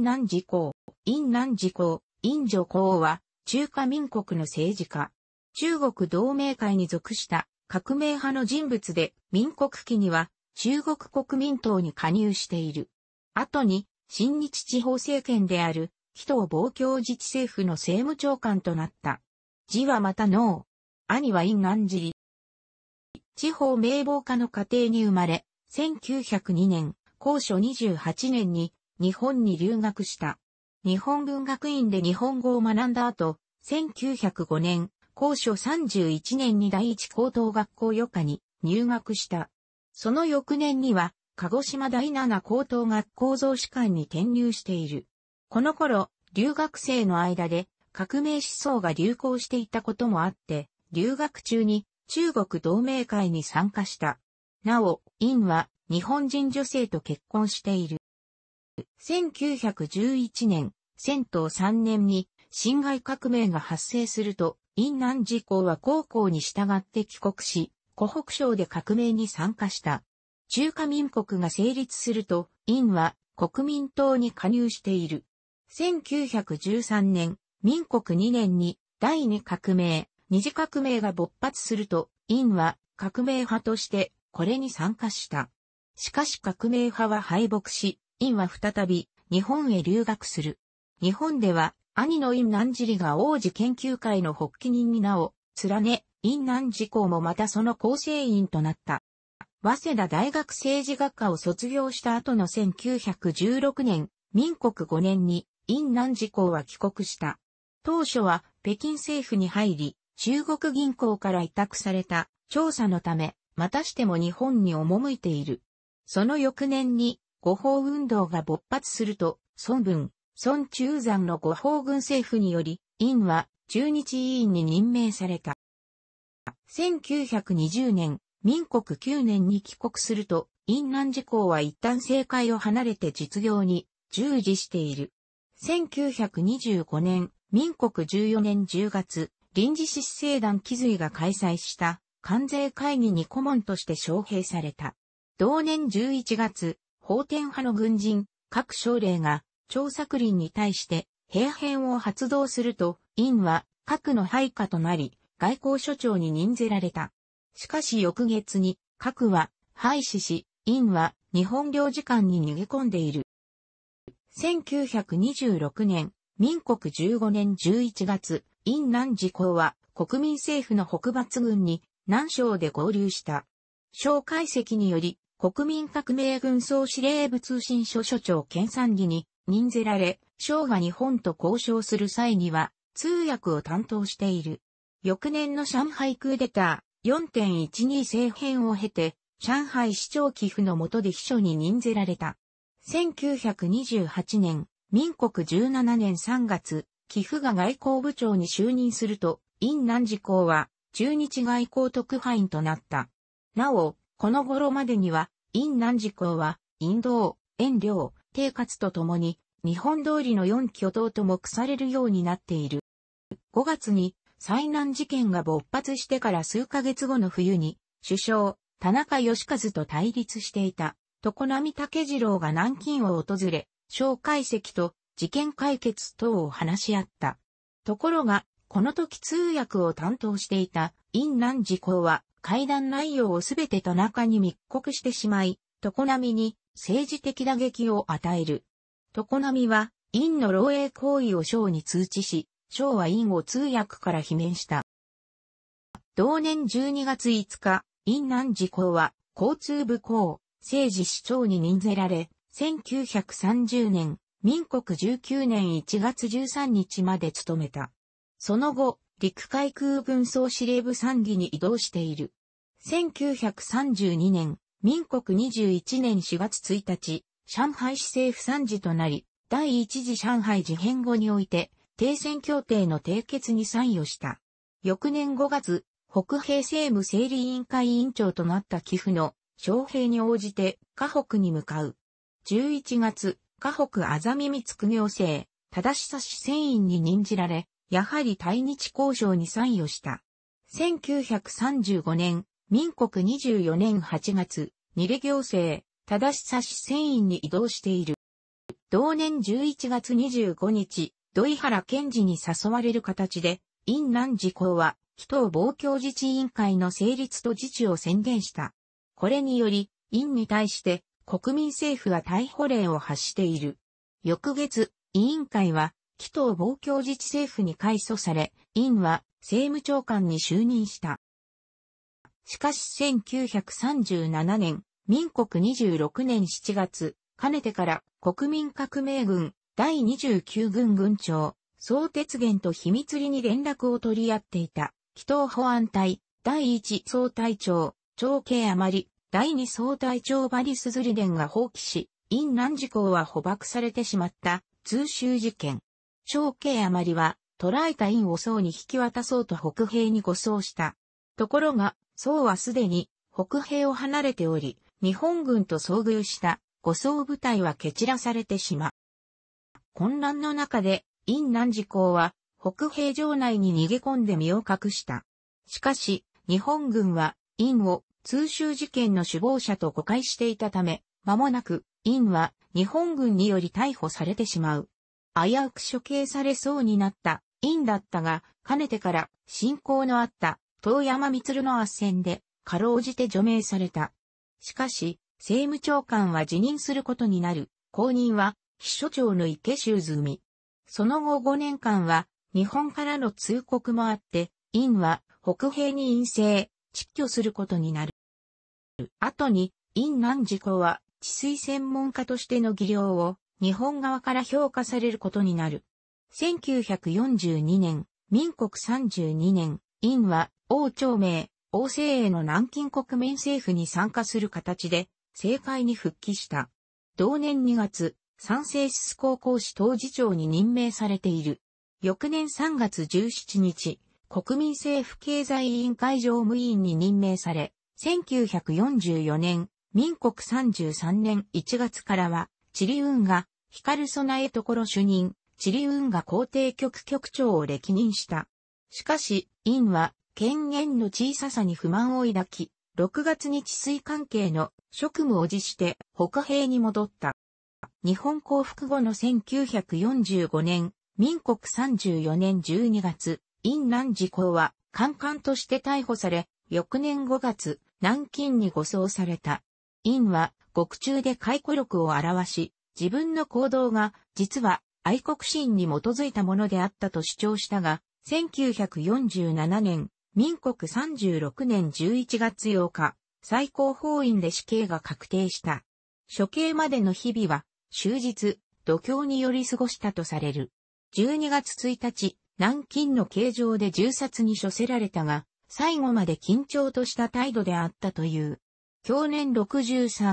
南寺公、陰南寺公、陰女公は、中華民国の政治家。中国同盟会に属した革命派の人物で、民国期には中国国民党に加入している。後に、新日地方政権である、紀藤望郷自治政府の政務長官となった。字はまたー、兄は陰南寺。地方名簿家の家庭に生まれ、1902年、高所28年に日本に留学した。日本文学院で日本語を学んだ後、1905年、高所31年に第一高等学校余科に入学した。その翌年には、鹿児島第七高等学校増士館に転入している。この頃、留学生の間で革命思想が流行していたこともあって、留学中に中国同盟会に参加した。なお、院は日本人女性と結婚している。1911年、戦闘3年に侵害革命が発生すると、陰南事項は高校に従って帰国し、湖北省で革命に参加した。中華民国が成立すると、陰は国民党に加入している。1913年、民国2年に第二革命、二次革命が勃発すると、陰は革命派としてこれに参加した。しかし革命派は敗北し、院は再び日本へ留学する。日本では兄の院南寺が王子研究会の発起人に名を連ね、院南寺校もまたその構成員となった。早稲田大学政治学科を卒業した後の1916年、民国5年に院南寺校は帰国した。当初は北京政府に入り、中国銀行から委託された調査のため、またしても日本に赴いている。その翌年に五法運動が勃発すると、孫文、孫中山の五法軍政府により、院は中日委員に任命された。1920年、民国9年に帰国すると、院難事項は一旦政界を離れて実業に従事している。1925年、民国14年10月、臨時執政団機髄が開催した関税会議に顧問として招聘された。同年11月、法天派の軍人、各将令が、張作林に対して、兵変を発動すると、院は、核の配下となり、外交所長に任せられた。しかし翌月に、核は、廃止し、院は、日本領事館に逃げ込んでいる。1926年、民国15年11月、院南事項は、国民政府の北伐軍に、南省で合流した。蒋介石により、国民革命軍総司令部通信所所長兼参議に任ぜられ、昭和日本と交渉する際には通訳を担当している。翌年の上海クーデター4.12政変を経て、上海市長寄付の下で秘書に任ぜられた。1928年、民国17年3月、寄付が外交部長に就任すると、院南事項は中日外交特派員となった。なお、この頃までには、イ難南寺港は、陰道、遠慮、定活とともに、日本通りの四巨頭と目されるようになっている。5月に、災難事件が勃発してから数ヶ月後の冬に、首相、田中義和と対立していた、常並武次郎が南京を訪れ、小介析と事件解決等を話し合った。ところが、この時通訳を担当していた、イ難南寺は、会談内容をすべて田中に密告してしまい、常並に政治的打撃を与える。常並は、院の漏洩行為を章に通知し、章は院を通訳から罷免した。同年12月5日、院南寺項は、交通部公、政治市長に任せられ、1930年、民国19年1月13日まで務めた。その後、陸海空軍総司令部参議に移動している。1932年、民国21年4月1日、上海市政府参事となり、第一次上海事変後において、停戦協定の締結に参与した。翌年5月、北平政務整理委員会委員長となった寄付の、招聘に応じて、河北に向かう。11月、河北あざみみつく行政、正しさ市船員に任じられ、やはり対日交渉に参与した。1935年、民国24年8月、二レ行政、正し差し繊維に移動している。同年11月25日、土井原賢治に誘われる形で、院南事項は、紀藤防共自治委員会の成立と自治を宣言した。これにより、院に対して、国民政府は逮捕令を発している。翌月、委員会は、紀藤防共自治政府に改組され、院は政務長官に就任した。しかし1937年、民国26年7月、かねてから国民革命軍第29軍軍長、総鉄源と秘密裏に連絡を取り合っていた、紀東保安隊第1総隊長、長慶余り、第2総隊長バリスズリデンが放棄し、院ン事項は捕獲されてしまった、通州事件。長慶余りは、捕らえた院を宋に引き渡そうと北平に護送した。ところが、宋はすでに、北平を離れており、日本軍と遭遇した護送部隊は蹴散らされてしまう。混乱の中で、院南寺公は、北平城内に逃げ込んで身を隠した。しかし、日本軍は、院を通州事件の首謀者と誤解していたため、間もなく、院は日本軍により逮捕されてしまう。危うく処刑されそうになった院だったが、かねてから信仰のあった遠山光の圧戦で、かろうじて除名された。しかし、政務長官は辞任することになる。後任は、秘書長の池修済。その後5年間は、日本からの通告もあって、院は北平に院政、撤去することになる。後に、院南事項は、治水専門家としての技量を日本側から評価されることになる。1942年、民国32年、院は王朝名、王政への南京国民政府に参加する形で、政界に復帰した。同年2月、三聖室高校士当事長に任命されている。翌年3月17日、国民政府経済委員会常務委員に任命され、1944年、民国33年1月からは、チリ運河、光備えろ主任、チリ運河皇帝局局長を歴任した。しかし、院は、権限の小ささに不満を抱き、6月に治水関係の職務を辞して北兵に戻った。日本降伏後の1945年、民国34年12月、院南事項は、官官として逮捕され、翌年5月、南京に護送された。院は、獄中で解雇力を表し、自分の行動が実は愛国心に基づいたものであったと主張したが、1947年、民国36年11月8日、最高法院で死刑が確定した。処刑までの日々は、終日、度胸により過ごしたとされる。12月1日、南京の刑場で銃殺に処せられたが、最後まで緊張とした態度であったという。去年63